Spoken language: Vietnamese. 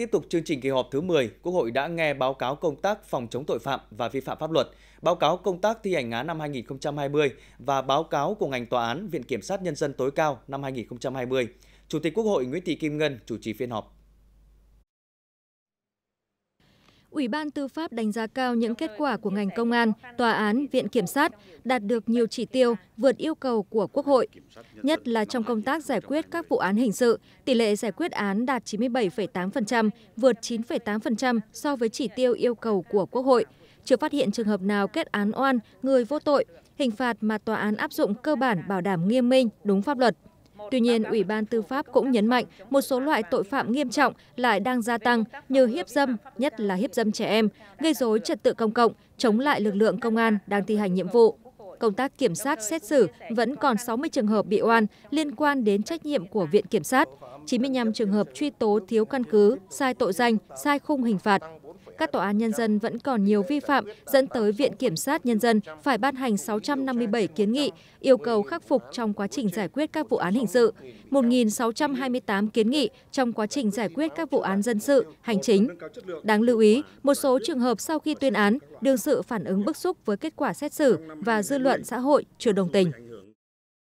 Tiếp tục chương trình kỳ họp thứ 10, Quốc hội đã nghe báo cáo công tác phòng chống tội phạm và vi phạm pháp luật, báo cáo công tác thi hành án năm 2020 và báo cáo của ngành tòa án Viện Kiểm sát Nhân dân tối cao năm 2020. Chủ tịch Quốc hội Nguyễn Thị Kim Ngân chủ trì phiên họp. ủy ban tư pháp đánh giá cao những kết quả của ngành công an tòa án viện kiểm sát đạt được nhiều chỉ tiêu vượt yêu cầu của quốc hội nhất là trong công tác giải quyết các vụ án hình sự tỷ lệ giải quyết án đạt 97,8% vượt 9,8% so với chỉ tiêu yêu cầu của quốc hội chưa phát hiện trường hợp nào kết án oan người vô tội hình phạt mà tòa án áp dụng cơ bản bảo đảm nghiêm minh đúng pháp luật tuy nhiên ủy ban tư pháp cũng nhấn mạnh một số loại tội phạm nghiêm trọng lại đang gia tăng như hiếp dâm nhất là hiếp dâm trẻ em gây dối trật tự công cộng chống lại lực lượng công an đang thi hành nhiệm vụ công tác kiểm sát xét xử vẫn còn sáu mươi trường hợp bị oan liên quan đến trách nhiệm của viện kiểm sát chín mươi năm trường hợp truy tố thiếu căn cứ sai tội danh sai khung hình phạt các tòa án nhân dân vẫn còn nhiều vi phạm dẫn tới Viện Kiểm sát Nhân dân phải ban hành sáu trăm năm mươi bảy kiến nghị, yêu cầu khắc phục trong quá trình giải quyết các vụ án hình sự, một sáu trăm hai mươi tám kiến nghị trong quá trình giải quyết các vụ án dân sự, hành chính. Đáng lưu ý, một số trường hợp sau khi tuyên án, đương sự phản ứng bức xúc với kết quả xét xử và dư luận luận xã hội chưa đồng tình